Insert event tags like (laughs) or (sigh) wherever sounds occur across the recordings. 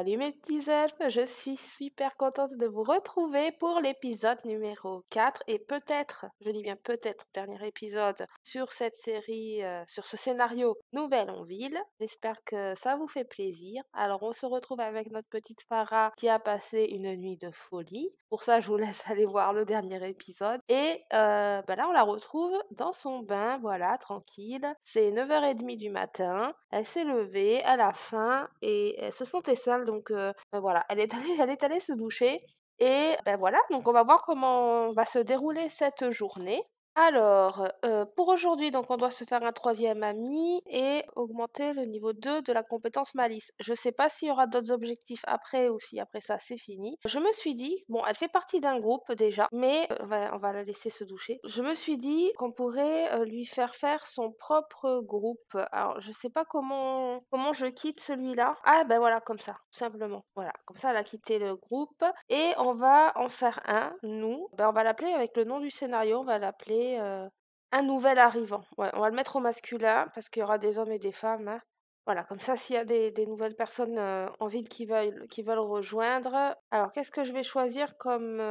Salut mes petits elfes, je suis super contente de vous retrouver pour l'épisode numéro 4 et peut-être, je dis bien peut-être, dernier épisode sur cette série, euh, sur ce scénario Nouvelle en ville. J'espère que ça vous fait plaisir. Alors on se retrouve avec notre petite Farah qui a passé une nuit de folie. Pour ça, je vous laisse aller voir le dernier épisode. Et euh, bah là, on la retrouve dans son bain, voilà, tranquille. C'est 9h30 du matin, elle s'est levée, elle a faim et elle euh, se sentait sale donc ben voilà, elle est, allée, elle est allée se doucher. Et ben voilà, donc on va voir comment va se dérouler cette journée. Alors, euh, pour aujourd'hui, donc on doit se faire un troisième ami et augmenter le niveau 2 de la compétence malice. Je sais pas s'il y aura d'autres objectifs après ou si après ça c'est fini. Je me suis dit, bon, elle fait partie d'un groupe déjà, mais euh, on va, la laisser se doucher. Je me suis dit qu'on pourrait euh, lui faire faire son propre groupe. Alors, je sais pas comment, comment je quitte celui-là. Ah ben voilà, comme ça, tout simplement. Voilà, comme ça elle a quitté le groupe et on va en faire un, nous. Ben, on va l'appeler avec le nom du scénario, on va l'appeler un nouvel arrivant. on va le mettre au masculin parce qu'il y aura des hommes et des femmes. Hein. Voilà, comme ça, s'il y a des, nouvelles personnes en ville qui veulent, qui veulent rejoindre. Alors, qu'est-ce que je vais choisir comme,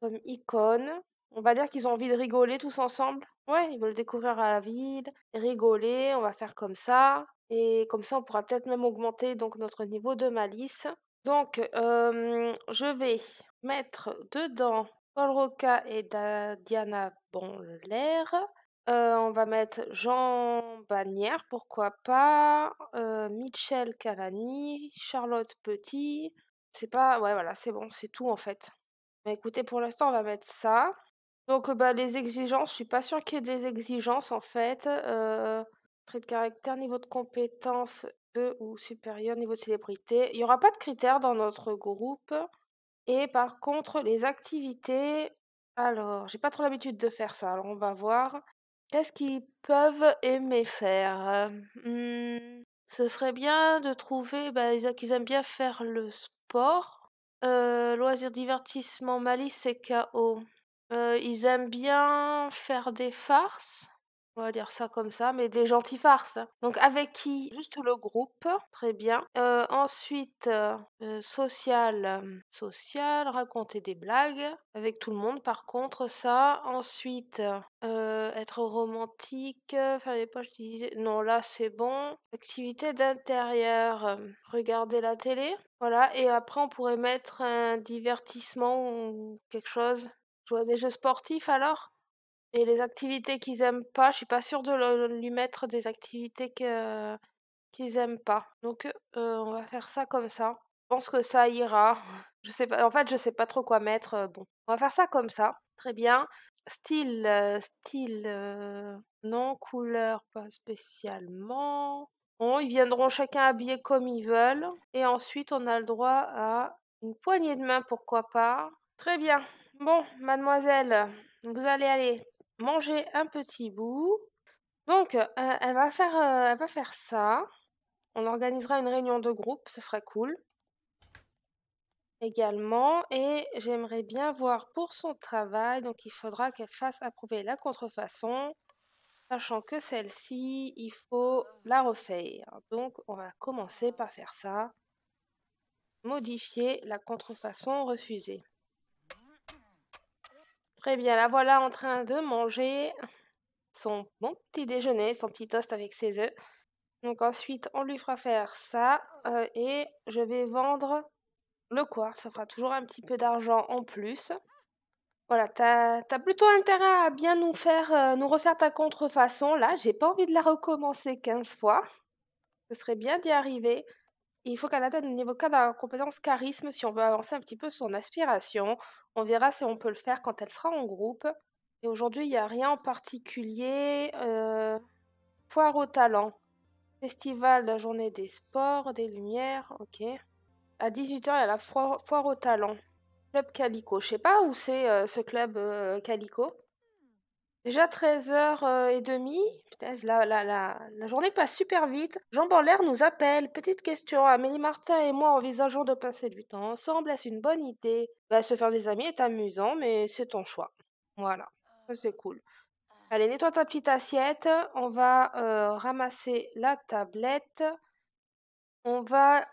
comme icône On va dire qu'ils ont envie de rigoler tous ensemble. Ouais, ils veulent découvrir à la ville, rigoler, on va faire comme ça. Et comme ça, on pourra peut-être même augmenter donc notre niveau de malice. Donc, je vais mettre dedans Paul Roca et Diana Bonler. Euh, on va mettre Jean Bannière, pourquoi pas, euh, Michel Calani, Charlotte Petit. C'est pas. Ouais, voilà, c'est bon, c'est tout en fait. Mais écoutez, pour l'instant, on va mettre ça. Donc, bah, les exigences, je suis pas sûre qu'il y ait des exigences en fait. Euh, trait de caractère, niveau de compétence de ou supérieur, niveau de célébrité. Il n'y aura pas de critères dans notre groupe. Et par contre, les activités, alors, j'ai pas trop l'habitude de faire ça. Alors, on va voir. Qu'est-ce qu'ils peuvent aimer faire? Mmh, ce serait bien de trouver bah, ils aiment bien faire le sport. Euh, loisirs, divertissement, malice et chaos. Euh, ils aiment bien faire des farces on va dire ça comme ça, mais des gentils farces. Hein. Donc avec qui Juste le groupe, très bien. Euh, ensuite, euh, euh, social, social, raconter des blagues avec tout le monde par contre, ça. Ensuite, être romantique, faire des poches Non, là c'est bon. Activité d'intérieur, regarder la télé. Voilà, et après on pourrait mettre un divertissement ou quelque chose. Jouer à des jeux sportifs alors et les activités qu'ils aiment pas, je suis pas sûre de lui mettre des activités qu'ils aiment pas. Donc euh, on va faire ça comme ça. Je pense que ça ira. (laughs) Je sais pas. En fait, je sais pas trop quoi mettre. Euh, bon, on va faire ça comme ça. Très bien. Style, euh, style, non, couleur pas spécialement. Bon, ils viendront chacun habillés comme ils veulent. Et ensuite, on a le droit à une poignée de main, pourquoi pas. Très bien. Bon, mademoiselle, vous allez aller manger un petit bout. Donc, euh, euh, elle, va faire, ça. On organisera une réunion de groupe, ce serait cool. Également, et j'aimerais bien voir pour son travail, donc il faudra qu'elle fasse approuver la contrefaçon, sachant que celle-ci, il faut la refaire. Donc, on va commencer par faire ça. Modifier la contrefaçon refusée. Très eh bien, la voilà en train de manger son bon petit déjeuner, son petit toast avec ses œufs. Donc ensuite, on lui fera faire ça euh, et je vais vendre le quartz. Ça fera toujours un petit peu d'argent en plus. Voilà, t'as as plutôt intérêt à bien nous faire, euh, nous refaire ta contrefaçon. Là, j'ai pas envie de la recommencer 15 fois. Ce serait bien d'y arriver il faut qu'elle atteigne le niveau 4 de la compétence charisme si on veut avancer un petit peu son aspiration. On verra si on peut le faire quand elle sera en groupe. Et aujourd'hui, il n'y a rien en particulier. Euh, foire au talent. Festival de la journée des sports, des lumières, ok. À 18h, il y a la foire, foire au talent. Club Calico. Je sais pas où c'est euh, ce club euh, Calico. Déjà 13h30, la, journée passe super vite. Jean Borlaire nous appelle. Petite question, Amélie Martin et moi envisageons de passer du temps ensemble, est-ce une bonne idée bah, Se faire des amis est amusant, mais c'est ton choix. Voilà, c'est cool. Allez, nettoie ta petite assiette. On va ramasser la tablette. On va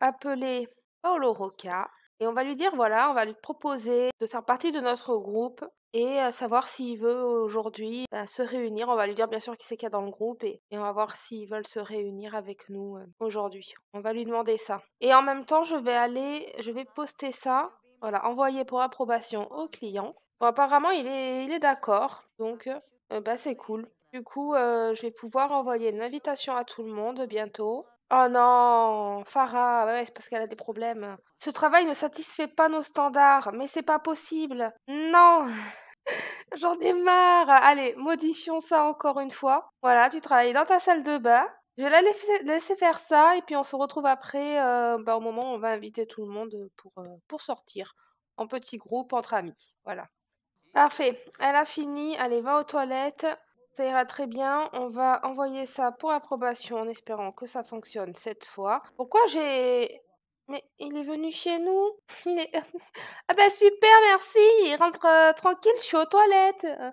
appeler Paolo Roca. Et on va lui dire, voilà, on va lui proposer de faire partie de notre groupe et à savoir s'il veut aujourd'hui bah, se réunir. On va lui dire bien sûr qui c'est qu'il y a dans le groupe et, on va voir s'ils veulent se réunir avec nous euh, aujourd'hui. On va lui demander ça. Et en même temps, je vais aller, je vais poster ça, voilà, envoyer pour approbation au client. Bon, apparemment, il est, il est d'accord, donc euh, bah, c'est cool. Du coup, euh, je vais pouvoir envoyer une invitation à tout le monde bientôt Oh non, Farah, c'est parce qu'elle a des problèmes. Ce travail ne satisfait pas nos standards, mais c'est pas possible. Non, (laughs) j'en ai marre. Allez, modifions ça encore une fois. Voilà, tu travailles dans ta salle de bain. Je vais la laisser faire ça et puis on se retrouve après euh, bah, au moment où on va inviter tout le monde pour, euh, pour sortir en petit groupe entre amis. Voilà. Parfait. Elle a fini. Allez, va aux toilettes. Ça ira très bien. On va envoyer ça pour approbation en espérant que ça fonctionne cette fois. Pourquoi j'ai... Mais il est venu chez nous. (laughs) Il est... (laughs) ah bah super, merci. Il rentre euh, tranquille, je suis aux toilettes. Euh,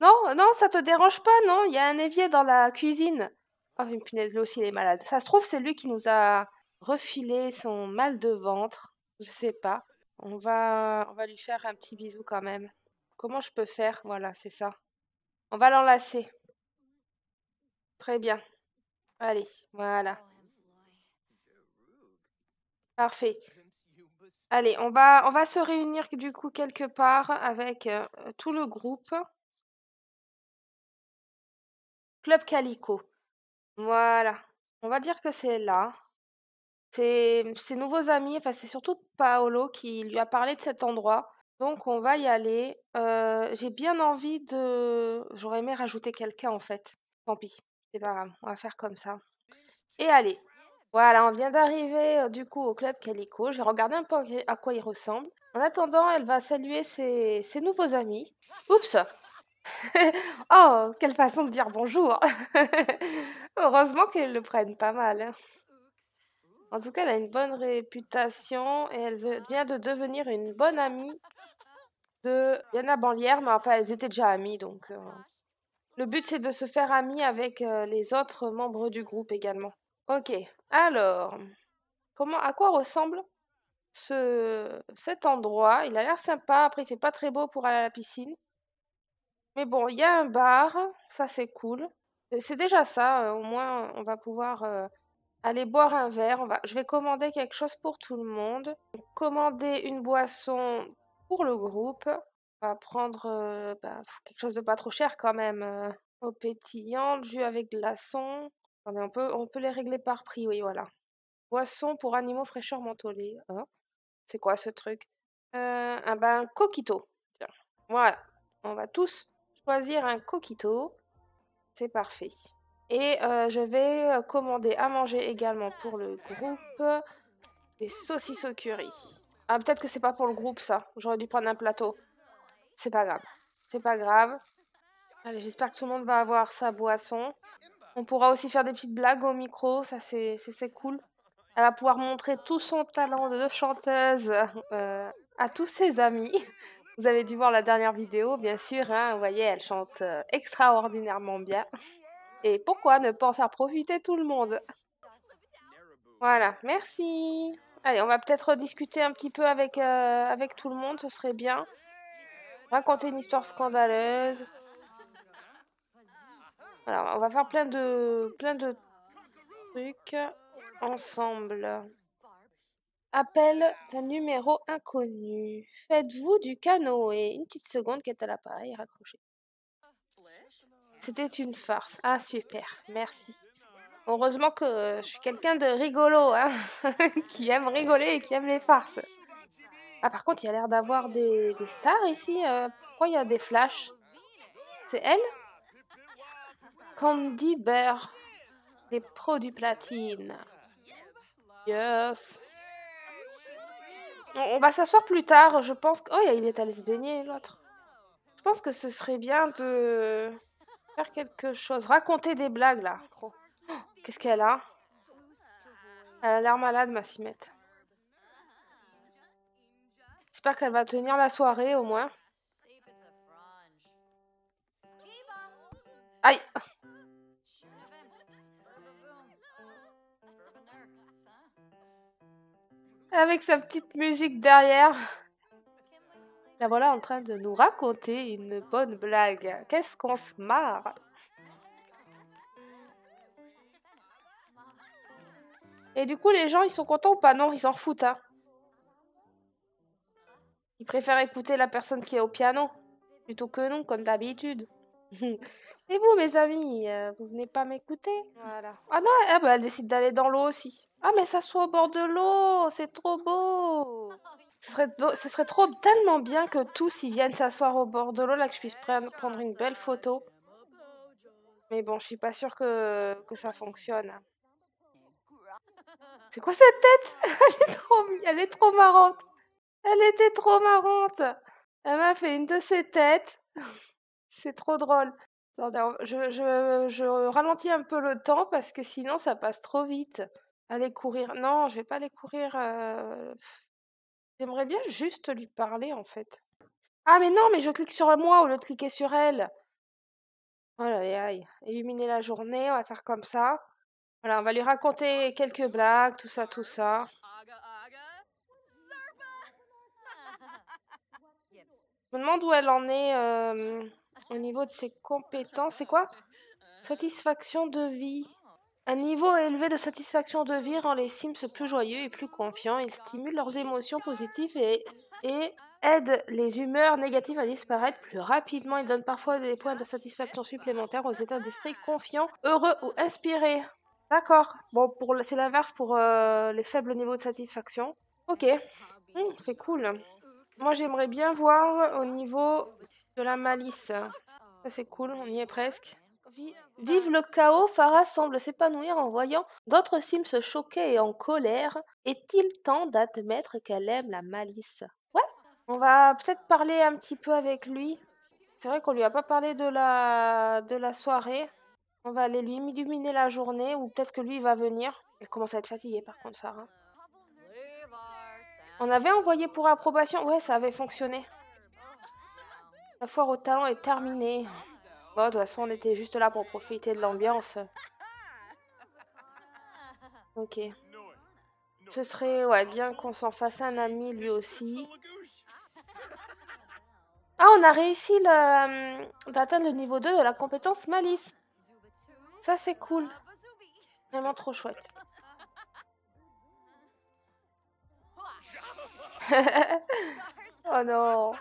non, non, ça te dérange pas, non Il y a un évier dans la cuisine. Oh, une punaise, lui aussi, il est malade. Ça se trouve, c'est lui qui nous a refilé son mal de ventre. Je sais pas. On va, on va lui faire un petit bisou quand même. Comment je peux faire Voilà, c'est ça. On va l'enlacer. Très bien. Allez, voilà. Parfait. Allez, on va, on va se réunir du coup quelque part avec euh, tout le groupe. Club Calico. Voilà. On va dire que c'est là. C'est ses nouveaux amis, enfin c'est surtout Paolo qui lui a parlé de cet endroit. Donc on va y aller. j'ai bien envie de... J'aurais aimé rajouter quelqu'un en fait. Tant pis, c'est pas grave, on va faire comme ça. Et allez, voilà, on vient d'arriver du coup au club Calico. Je vais regarder un peu à quoi il ressemble. En attendant, elle va saluer ses, nouveaux amis. Oups (laughs) Oh, quelle façon de dire bonjour (laughs) Heureusement qu'elle le prenne pas mal. Hein. En tout cas, elle a une bonne réputation et elle vient de devenir une bonne amie de Yana Banlière, mais enfin, elles étaient déjà amies, donc. Euh, le but, c'est de se faire amis avec euh, les autres membres du groupe également. Ok, alors, comment, à quoi ressemble ce, cet endroit Il a l'air sympa, après, il fait pas très beau pour aller à la piscine. Mais bon, il y a un bar, ça c'est cool. Euh, c'est déjà ça, au moins, on va pouvoir aller boire un verre. Je vais commander quelque chose pour tout le monde. Commander une boisson pour le groupe. On va prendre bah, quelque chose de pas trop cher quand même. au pétillant, jus avec glaçon. on peut, on peut les régler par prix, oui, voilà. Boisson pour animaux fraîcheur mentholée. Hein. C'est quoi ce truc euh, Un coquito. Voilà. On va tous choisir un coquito. C'est parfait. Et je vais commander à manger également pour le groupe des saucisses au curry. Ah, peut-être que c'est pas pour le groupe, ça. J'aurais dû prendre un plateau. C'est pas grave. C'est pas grave. Allez, j'espère que tout le monde va avoir sa boisson. On pourra aussi faire des petites blagues au micro, ça c'est cool. Elle va pouvoir montrer tout son talent de chanteuse euh, à tous ses amis. Vous avez dû voir la dernière vidéo, bien sûr. Hein. vous voyez, elle chante euh, extraordinairement bien. Et pourquoi ne pas en faire profiter tout le monde Voilà, merci. Allez, on va peut-être discuter un petit peu avec, euh, avec tout le monde, ce serait bien. Raconter une histoire scandaleuse. Alors, on va faire plein de, plein de trucs ensemble. Appel d'un numéro inconnu. Faites-vous du et Une petite seconde qui est à l'appareil raccroché. C'était une farce. Ah, super. Merci. Heureusement que je suis quelqu'un de rigolo, hein, (laughs) qui aime rigoler et qui aime les farces. Ah, par contre, il y a l'air d'avoir des, stars ici. Euh. pourquoi il y a des flashs C'est elle Candy Bear. Des du platine. Yes. On, va s'asseoir plus tard, je pense. Que... Oh, il est allé se baigner, l'autre. Je pense que ce serait bien de faire quelque chose. Raconter des blagues, là. Gros. Qu'est-ce qu'elle a Elle a l'air malade, ma cimette. J'espère qu'elle va tenir la soirée, au moins. Aïe Avec sa petite musique derrière. La voilà en train de nous raconter une bonne blague. Qu'est-ce qu'on se marre Et du coup, les gens, ils sont contents ou pas Non, ils s'en foutent. Hein. Ils préfèrent écouter la personne qui est au piano plutôt que nous, comme d'habitude. (laughs) Et vous, mes amis, euh, vous venez pas m'écouter Ah non, ah bah, elle décide d'aller dans l'eau aussi. Ah, mais ça au bord de l'eau, c'est trop beau ce serait, ce serait trop tellement bien que tous ils viennent s'asseoir au bord de l'eau là que je puisse prendre, une belle photo. Mais bon, je suis pas sûre que, que ça fonctionne. Hein. C'est quoi cette tête (laughs) elle est, trop, elle est trop marrante. Elle était trop marrante. Elle m'a fait une de ses têtes. (laughs) C'est trop drôle. je, ralentis un peu le temps parce que sinon ça passe trop vite. Aller courir. Non, je vais pas aller courir. Euh, j'aimerais bien juste lui parler en fait. Ah mais non, mais je clique sur moi ou le cliquer sur elle. Oh là là, illuminer la journée, on va faire comme ça. Voilà, on va lui raconter quelques blagues, tout ça, tout ça. Je me demande où elle en est euh, au niveau de ses compétences. C'est quoi Satisfaction de vie. Un niveau élevé de satisfaction de vie rend les Sims plus joyeux et plus confiants. Ils stimulent leurs émotions positives et, et aident les humeurs négatives à disparaître plus rapidement. Ils donnent parfois des points de satisfaction supplémentaires aux états d'esprit confiants, heureux ou inspirés. D'accord. Bon, c'est l'inverse pour euh, les faibles niveaux de satisfaction. Ok. Mmh, c'est cool. Moi, j'aimerais bien voir au niveau de la malice. c'est cool, on y est presque. Vive le chaos, Farah semble s'épanouir en voyant d'autres sims se choquer et en colère. Est-il temps d'admettre qu'elle aime la malice Ouais, on va peut-être parler un petit peu avec lui. C'est vrai qu'on lui a pas parlé de la, de la soirée. On va aller lui illuminer la journée, ou peut-être que lui, va venir. Il commence à être fatigué, par contre, Farah. On avait envoyé pour approbation. Ouais, ça avait fonctionné. La foire au talent est terminée. Bon, de toute façon, on était juste là pour profiter de l'ambiance. Ok. Ce serait ouais, bien qu'on s'en fasse un ami lui aussi. Ah, on a réussi hum, d'atteindre le niveau 2 de la compétence malice. Ça, c'est cool. Vraiment trop chouette. (laughs) oh non.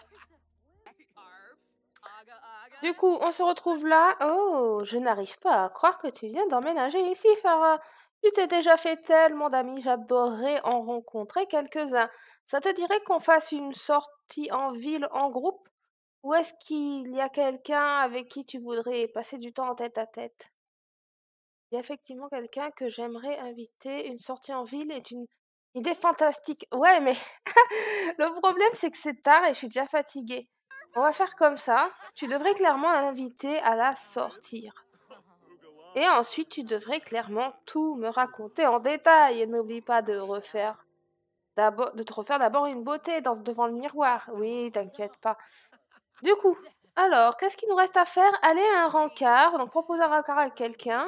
Du coup, on se retrouve là. Oh, je n'arrive pas à croire que tu viens d'emménager ici, Farah. Tu t'es déjà fait tellement d'amis, j'adorerais en rencontrer quelques-uns. Ça te dirait qu'on fasse une sortie en ville en groupe Ou est-ce qu'il y a quelqu'un avec qui tu voudrais passer du temps en tête à tête il y a effectivement quelqu'un que j'aimerais inviter, une sortie en ville est une idée fantastique. Ouais, mais (laughs) le problème c'est que c'est tard et je suis déjà fatiguée. On va faire comme ça. Tu devrais clairement l'inviter à la sortir. Et ensuite, tu devrais clairement tout me raconter en détail. Et n'oublie pas de refaire d'abord de te refaire d'abord une beauté devant le miroir. Oui, t'inquiète pas. Du coup, alors, qu'est-ce qu'il nous reste à faire Aller à un rancard. donc proposer un rencard à quelqu'un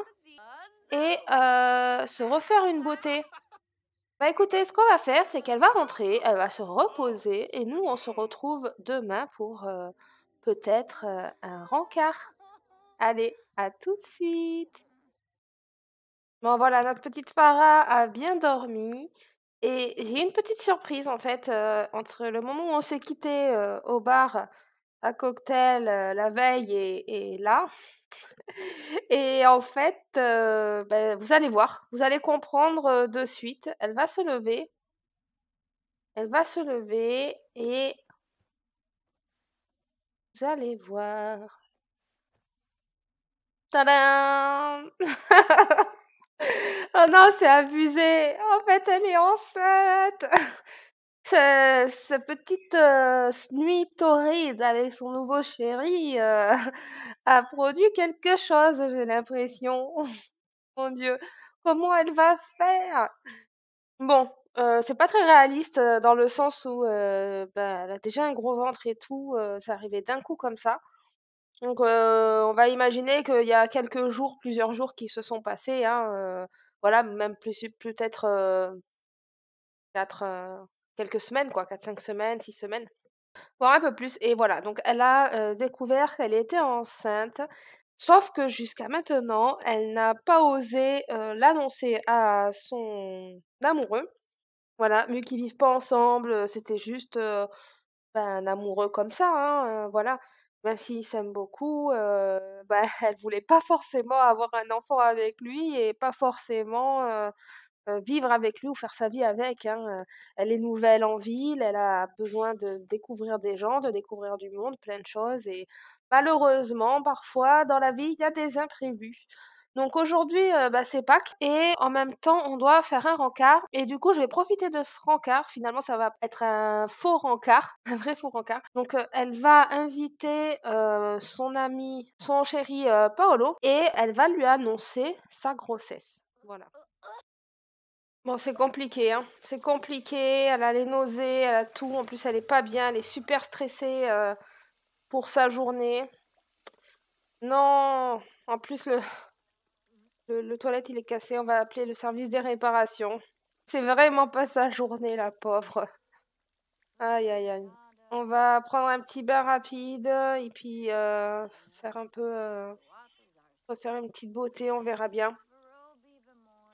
et se refaire une beauté. Bah écoutez, ce qu'on va faire, c'est qu'elle va rentrer, elle va se reposer et nous, on se retrouve demain pour peut-être un rencard. Allez, à tout de suite. Bon voilà, notre petite Farah a bien dormi. Et j'ai une petite surprise en fait, entre le moment où on s'est quitté au bar à cocktail la veille et là, et en fait, euh, ben, vous allez voir, vous allez comprendre euh, de suite. Elle va se lever. Elle va se lever et vous allez voir. Tadam (laughs) Oh non, c'est abusé. En fait, elle est enceinte. (laughs) Ce, petite euh, nuit torride avec son nouveau chéri euh, (laughs) a produit quelque chose, j'ai l'impression. (laughs) Mon Dieu, comment elle va faire Bon, euh, c'est pas très réaliste dans le sens où ben, elle a déjà un gros ventre et tout, ça arrivait d'un coup comme ça. Donc on va imaginer qu'il y a quelques jours, plusieurs jours qui se sont passés, hein, voilà, même peut-être quatre quelques semaines, quoi, 4-5 semaines, 6 semaines, voire un peu plus. Et voilà, donc elle a découvert qu'elle était enceinte, sauf que jusqu'à maintenant, elle n'a pas osé l'annoncer à son amoureux. Voilà, mieux qu'ils vivent pas ensemble, c'était juste un ben, amoureux comme ça, hein, voilà. Même s'il s'aiment beaucoup, (laughs) ben, elle voulait pas forcément avoir un enfant avec lui et pas forcément euh, vivre avec lui ou faire sa vie avec. Hein, euh, elle est nouvelle en ville, elle a besoin de découvrir des gens, de découvrir du monde, plein de choses. Et malheureusement, parfois, dans la vie, il y a des imprévus. Donc aujourd'hui, euh, bah, c'est Pâques et en même temps, on doit faire un rencard. Et du coup, je vais profiter de ce rencard. Finalement, ça va être un faux rencard, (laughs) un vrai faux rencard. Donc elle va inviter son ami, son chéri Paolo et elle va lui annoncer sa grossesse. Voilà. Bon, c'est compliqué, hein. C'est compliqué. Elle a les nausées, elle a tout. En plus, elle est pas bien. Elle est super stressée euh, pour sa journée. Non. En plus, le... le, toilette il est cassé. On va appeler le service des réparations. C'est vraiment pas sa journée, la pauvre. Aïe, aïe, aïe. On va prendre un petit bain rapide et puis euh, faire un peu, euh, refaire une petite beauté. On verra bien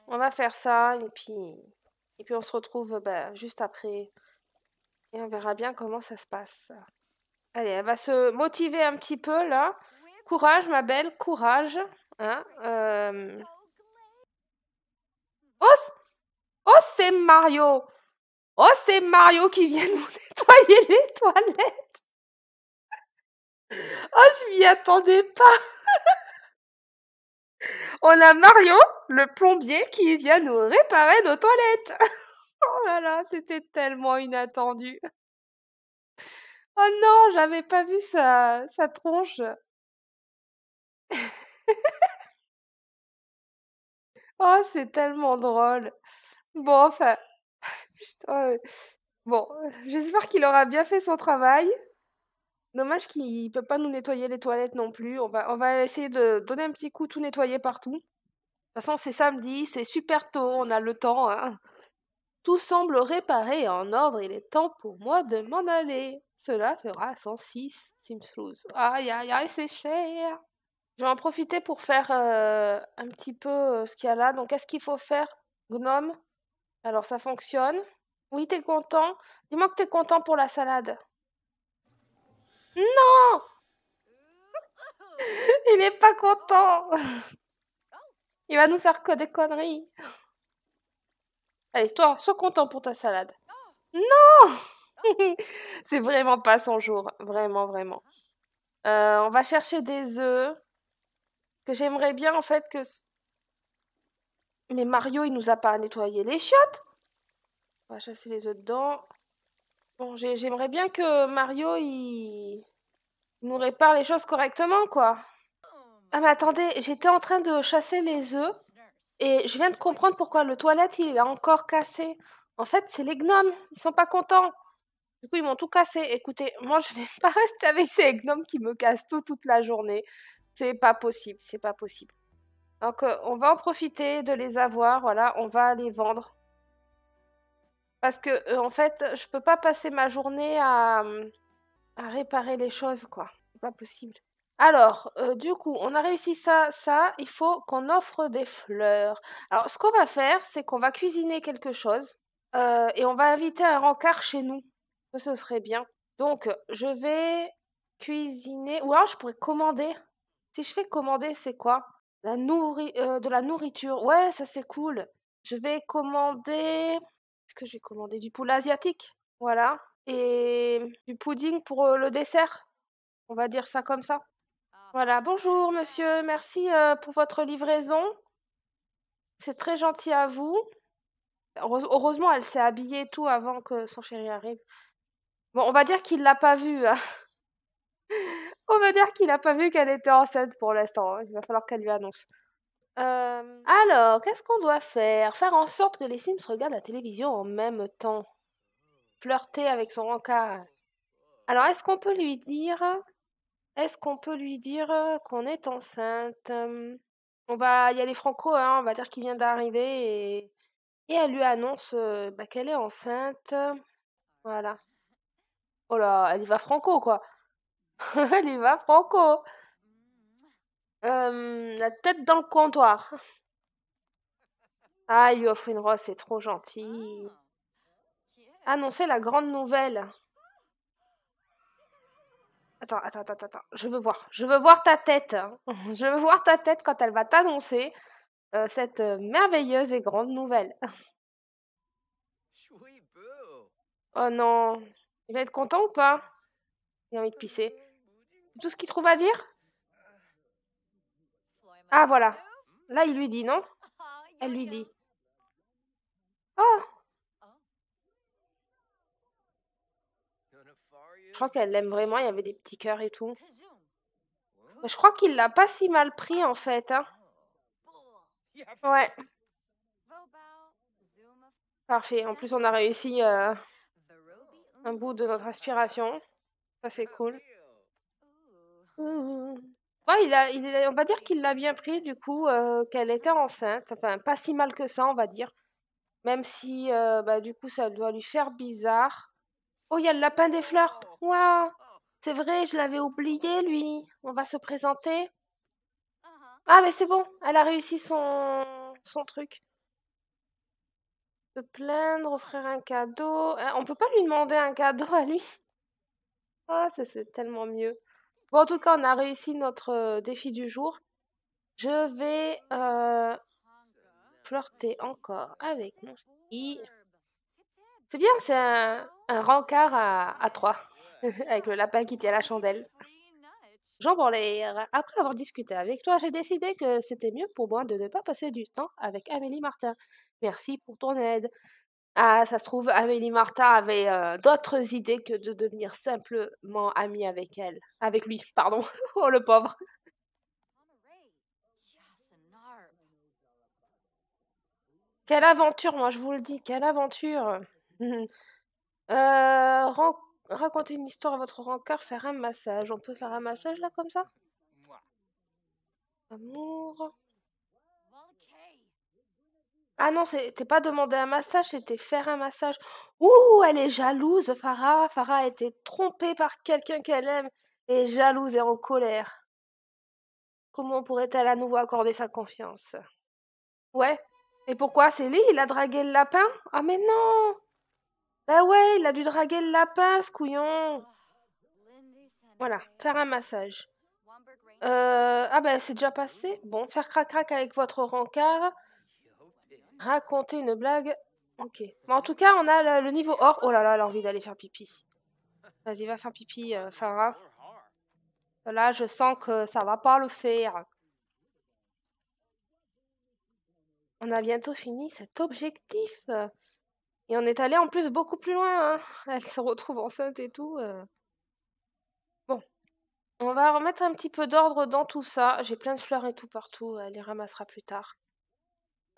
on va faire ça et puis, et puis on se retrouve bah, juste après et on verra bien comment ça se passe. Allez, elle va se motiver un petit peu là. Courage, ma belle, courage. Hein, euh. Oh, oh c'est Mario. Oh, c'est Mario qui vient nous (laughs) nettoyer les toilettes. Oh, je m'y attendais pas. (laughs) On a Mario, le plombier, qui vient nous réparer nos toilettes. (laughs) oh là là, c'était tellement inattendu. Oh non, j'avais pas vu sa, sa tronche. (laughs) oh, c'est tellement drôle. Bon, enfin. (laughs) Bon, j'espère qu'il aura bien fait son travail. Dommage qu'il ne peut pas nous nettoyer les toilettes non plus. On va, on va essayer de donner un petit coup, tout nettoyer partout. De toute façon, c'est samedi, c'est super tôt, on a le temps. Hein. Tout semble réparé et en ordre, il est temps pour moi de m'en aller. Cela fera 106 sims y Aïe, aïe, aïe, c'est cher. Je vais en profiter pour faire euh, un petit peu euh, ce qu'il y a là. Donc, qu'est-ce qu'il faut faire, Gnome Alors, ça fonctionne. Oui, t'es content Dis-moi que t'es content pour la salade. Non (laughs) Il n'est pas content Il va nous faire que des conneries Allez, toi, sois content pour ta salade. Non (laughs) C'est vraiment pas son jour. Vraiment, vraiment. Euh, on va chercher des œufs. Que j'aimerais bien, en fait, que... Mais Mario, il nous a pas nettoyé les chiottes. On va chasser les œufs dedans. Bon, j'aimerais bien que Mario, il... nous répare les choses correctement, quoi. Ah mais attendez, j'étais en train de chasser les œufs et je viens de comprendre pourquoi le toilette il a encore cassé. En fait, c'est les gnomes, ils sont pas contents. Du coup, ils m'ont tout cassé. Écoutez, moi je vais (laughs) pas rester avec ces gnomes qui me cassent tout toute la journée. C'est pas possible, c'est pas possible. Donc euh, on va en profiter de les avoir, voilà, on va les vendre parce que, euh, en fait, je peux pas passer ma journée à, à réparer les choses, quoi. C'est pas possible. Alors, euh, du coup, on a réussi ça, ça. Il faut qu'on offre des fleurs. Alors, ce qu'on va faire, c'est qu'on va cuisiner quelque chose euh, et on va inviter un rencard chez nous. Ce serait bien. Donc, je vais cuisiner. Ou alors, je pourrais commander. Si je fais commander, c'est quoi la De la nourriture. Ouais, ça c'est cool. Je vais commander que j'ai commandé Du poulet asiatique, voilà. Et du pudding pour le dessert. On va dire ça comme ça. Ah, voilà, bonjour monsieur, merci pour votre livraison. C'est très gentil à vous. Heureusement, elle s'est habillée tout avant que son chéri arrive. Bon, on va dire qu'il l'a pas vue. Hein. (laughs) on va dire qu'il n'a pas vu qu'elle était enceinte pour l'instant. Hein, il va falloir qu'elle lui annonce alors, qu'est-ce qu'on doit faire Faire en sorte que les Sims regardent la télévision en même temps. Flirter avec son rencard. Alors, est-ce qu'on peut lui dire Est-ce qu'on peut lui dire qu'on est enceinte On va y aller franco, hein, on va dire qu'il vient d'arriver et... elle lui annonce bah, qu'elle est enceinte. Voilà. Oh là, elle y va franco, quoi. (laughs) elle y va franco. Euh, la tête dans le comptoir. (laughs) Ah, il lui offre une rose, c'est trop gentil. Ah. Annoncer la grande nouvelle. Attends, attends, attends, attends. Je veux voir. Je veux voir ta tête. (laughs) Je veux voir ta tête quand elle va t'annoncer euh, cette euh, merveilleuse et grande nouvelle. (laughs) Oh non. Il va être content ou pas Il a envie de pisser. C'est tout ce qu'il trouve à dire ah, voilà. Là, il lui dit, non Elle lui dit. Oh Je crois qu'elle l'aime vraiment, il y avait des petits cœurs et tout. Je crois qu'il l'a pas si mal pris en fait. Hein. Ouais. Parfait. En plus, on a réussi euh, un bout de notre aspiration. Ça, c'est cool. Mmh on va dire qu'il l'a bien pris du coup euh, qu'elle était enceinte, enfin pas si mal que ça, on va dire. Même si euh, bah, du coup ça doit lui faire bizarre. Oh, il y a le lapin des fleurs. Waouh, c'est vrai, je l'avais oublié lui. On va se présenter. Ah, mais c'est bon, elle a réussi son son truc. Se plaindre, offrir un cadeau. Hein, on peut pas lui demander un cadeau à lui. Ah, ça c'est tellement mieux. Bon, en tout cas, on a réussi notre défi du jour. Je vais flirter encore avec mon chéri. C'est bien, c'est un, un, rencard à, trois, (laughs) avec le lapin qui tient la chandelle. Jean-Paul, Après avoir discuté avec toi, j'ai décidé que c'était mieux pour moi de ne pas passer du temps avec Amélie Martin. Merci pour ton aide. Ah, ça se trouve, Amélie Martha avait euh, d'autres idées que de devenir simplement amie avec elle. Avec lui, pardon. (laughs) oh, le pauvre. Quelle aventure, moi, je vous le dis, quelle aventure. (laughs) Euh, raconter une histoire à votre rancœur, faire un massage. On peut faire un massage là comme ça Amour. Ah non, c'était pas demander un massage, c'était faire un massage. Ouh, elle est jalouse, Farah. Farah a été trompée par quelqu'un qu'elle aime et est jalouse et en colère. Comment pourrait-elle à nouveau accorder sa confiance Ouais. Et pourquoi C'est lui, il a dragué le lapin Ah mais non Bah ouais, il a dû draguer le lapin, ce couillon Voilà, faire un massage. Euh, ah ben c'est déjà passé. Bon, faire crac-crac avec votre rancard. Raconter une blague Ok. en tout cas, on a le, niveau or. Oh là là, elle a envie d'aller faire pipi. Vas-y, va faire pipi, euh, Farah. Là, je sens que ça va pas le faire. On a bientôt fini cet objectif. Et on est allé en plus beaucoup plus loin. Hein. Elle se retrouve enceinte et tout. Euh. Bon. On va remettre un petit peu d'ordre dans tout ça. J'ai plein de fleurs et tout partout. Elle les ramassera plus tard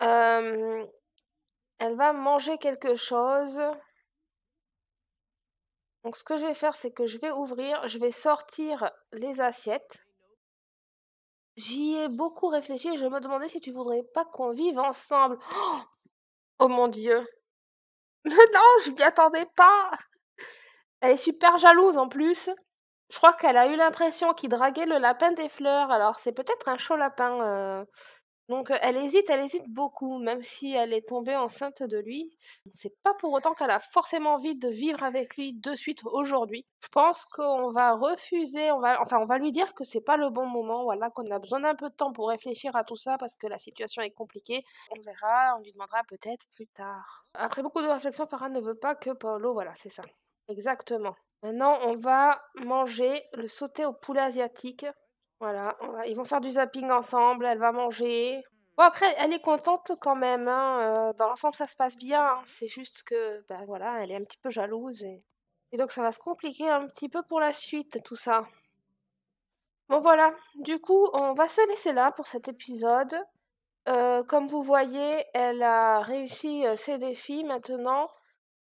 elle va manger quelque chose. Donc ce que je vais faire, c'est que je vais ouvrir, je vais sortir les assiettes. J'y ai beaucoup réfléchi et je me demandais si tu voudrais pas qu'on vive ensemble. Oh, mon dieu. (laughs) Mais non, je m'y attendais pas. Elle est super jalouse en plus. Je crois qu'elle a eu l'impression qu'il draguait le lapin des fleurs. Alors c'est peut-être un chaud lapin. Euh. Donc euh, elle hésite, elle hésite beaucoup, même si elle est tombée enceinte de lui. C'est pas pour autant qu'elle a forcément envie de vivre avec lui de suite aujourd'hui. Je pense qu'on va refuser, on va, enfin on va lui dire que c'est pas le bon moment, voilà, qu'on a besoin d'un peu de temps pour réfléchir à tout ça parce que la situation est compliquée. On verra, on lui demandera peut-être plus tard. Après beaucoup de réflexions, Farah ne veut pas que Paolo, voilà, c'est ça. Exactement. Maintenant, on va manger le sauté au poulet asiatique. Voilà, ils vont faire du zapping ensemble, elle va manger. Bon, après, elle est contente quand même, hein, euh, dans l'ensemble, ça se passe bien. Hein. C'est juste que, ben voilà, elle est un petit peu jalouse. Et... donc, ça va se compliquer un petit peu pour la suite, tout ça. Bon, voilà. Du coup, on va se laisser là pour cet épisode. Euh, comme vous voyez, elle a réussi euh, ses défis maintenant.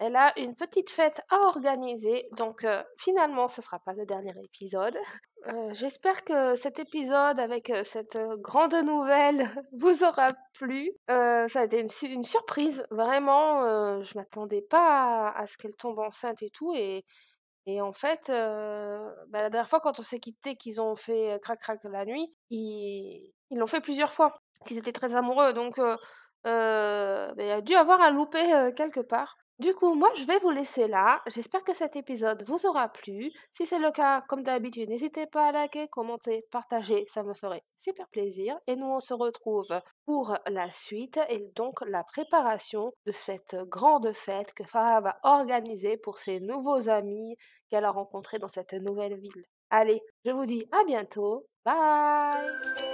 Elle a une petite fête à organiser, donc euh, finalement ce ne sera pas le dernier épisode. Euh, j'espère que cet épisode avec euh, cette grande nouvelle (laughs) vous aura plu. ça a été une, surprise, vraiment. je m'attendais pas à, ce qu'elle tombe enceinte et tout. Et, et en fait, bah, la dernière fois, quand on s'est quitté, qu'ils ont fait crac crac la nuit, ils l'ont fait plusieurs fois. Qu'ils étaient très amoureux, donc bah, il a dû avoir un louper quelque part. Du coup, moi, je vais vous laisser là. J'espère que cet épisode vous aura plu. Si c'est le cas, comme d'habitude, n'hésitez pas à liker, commenter, partager. Ça me ferait super plaisir. Et nous, on se retrouve pour la suite et donc la préparation de cette grande fête que Farah va organiser pour ses nouveaux amis qu'elle a rencontrés dans cette nouvelle ville. Allez, je vous dis à bientôt. Bye